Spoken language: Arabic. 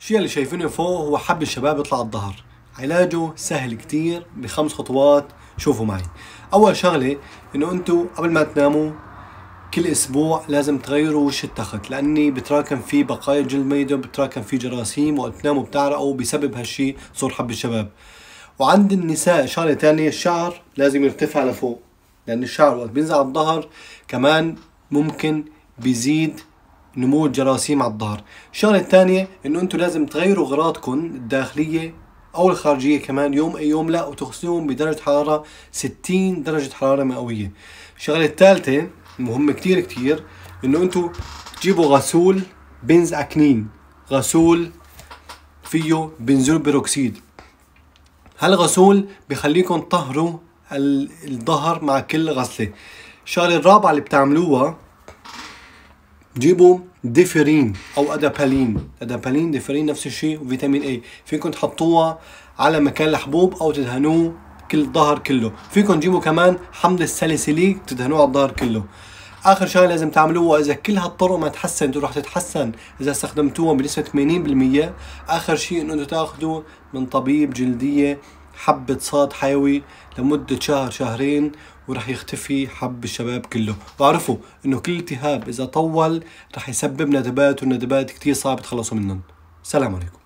الشيء اللي شايفينه فوق هو حب الشباب يطلع الظهر علاجه سهل كتير بخمس خطوات شوفوا معي اول شغله انه انتو قبل ما تناموا كل اسبوع لازم تغيروا وش التخت لاني بتراكم فيه بقايا جلد ميته بتراكم فيه جراثيم وقت تناموا بتعرقوا بسبب هالشي صور حب الشباب وعند النساء شغله تانية الشعر لازم يرتفع لفوق لان الشعر وقت بينزل على الظهر كمان ممكن بيزيد نمو الجراثيم على الظهر الشغله الثانيه انه انتم لازم تغيروا غراضكم الداخليه او الخارجيه كمان يوم اي يوم لا وتغسلوهم بدرجه حراره 60 درجه حراره مئويه الشغله الثالثه مهمه كتير كتير انه انتم تجيبوا غسول بنز اكنين غسول فيه بنزول بيروكسيد هالغسول بخليكم تطهروا الظهر مع كل غسله الشغله الرابعه اللي بتعملوها جيبوا ديفرين او ادابالين ادابالين ديفرين نفس الشيء وفيتامين اي فيكم تحطوها على مكان الحبوب او تدهنوه كل الظهر كله فيكم تجيبوا كمان حمض الساليسيليك تدهنوه على الظهر كله اخر شغله لازم تعملوها اذا كل هالطرق ما تحسنت ورح تتحسن اذا استخدمتوها بنسبه 80% اخر شيء انه تاخذوا من طبيب جلديه حبة صاد حيوي لمدة شهر شهرين ورح يختفي حب الشباب كله وعرفوا انه كل التهاب اذا طول رح يسبب ندبات والندبات كتير صعب تخلصوا منهم سلام عليكم